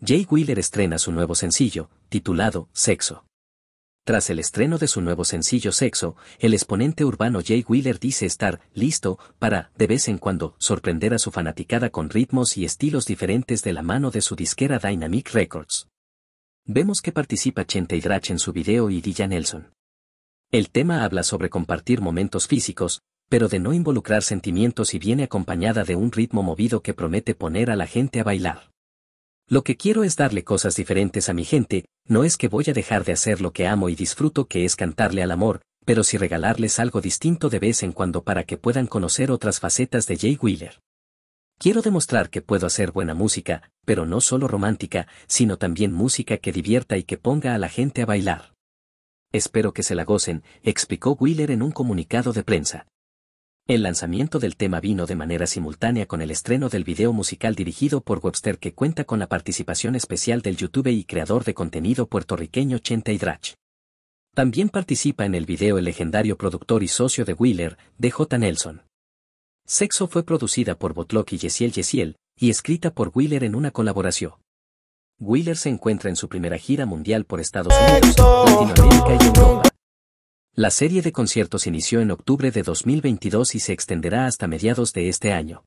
Jay Wheeler estrena su nuevo sencillo, titulado Sexo. Tras el estreno de su nuevo sencillo Sexo, el exponente urbano Jay Wheeler dice estar listo para, de vez en cuando, sorprender a su fanaticada con ritmos y estilos diferentes de la mano de su disquera Dynamic Records. Vemos que participa Chente Hidrach en su video y Dilla Nelson. El tema habla sobre compartir momentos físicos, pero de no involucrar sentimientos y viene acompañada de un ritmo movido que promete poner a la gente a bailar. Lo que quiero es darle cosas diferentes a mi gente, no es que voy a dejar de hacer lo que amo y disfruto que es cantarle al amor, pero sí regalarles algo distinto de vez en cuando para que puedan conocer otras facetas de Jay Wheeler. Quiero demostrar que puedo hacer buena música, pero no solo romántica, sino también música que divierta y que ponga a la gente a bailar. Espero que se la gocen, explicó Wheeler en un comunicado de prensa. El lanzamiento del tema vino de manera simultánea con el estreno del video musical dirigido por Webster que cuenta con la participación especial del youtuber y creador de contenido puertorriqueño Chente Hidrach. También participa en el video el legendario productor y socio de Wheeler, J. Nelson. Sexo fue producida por Botlock y Yesiel Yesiel, y escrita por Wheeler en una colaboración. Wheeler se encuentra en su primera gira mundial por Estados Unidos, la serie de conciertos inició en octubre de 2022 y se extenderá hasta mediados de este año.